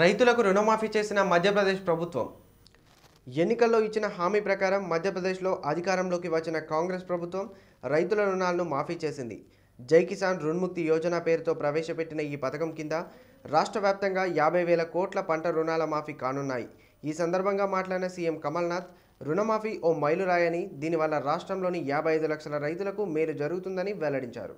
రైతులకు రుణమాఫీ చేసిన మధ్యప్రదేశ్ ప్రభుత్వం ఎన్నికల్లో ఇచ్చిన హామీ ప్రకారం మధ్యప్రదేశ్లో అధికారంలోకి వచ్చిన కాంగ్రెస్ ప్రభుత్వం రైతుల రుణాలను మాఫీ చేసింది జై కిసాన్ రుణ్ముక్తి యోజన పేరుతో ప్రవేశపెట్టిన ఈ పథకం కింద రాష్ట్ర వ్యాప్తంగా యాభై వేల కోట్ల పంట రుణాల మాఫీ కానున్నాయి ఈ సందర్భంగా మాట్లాడిన సీఎం కమల్నాథ్ రుణమాఫీ ఓ మైలురాయని దీనివల్ల రాష్ట్రంలోని యాభై ఐదు లక్షల రైతులకు మేలు జరుగుతుందని వెల్లడించారు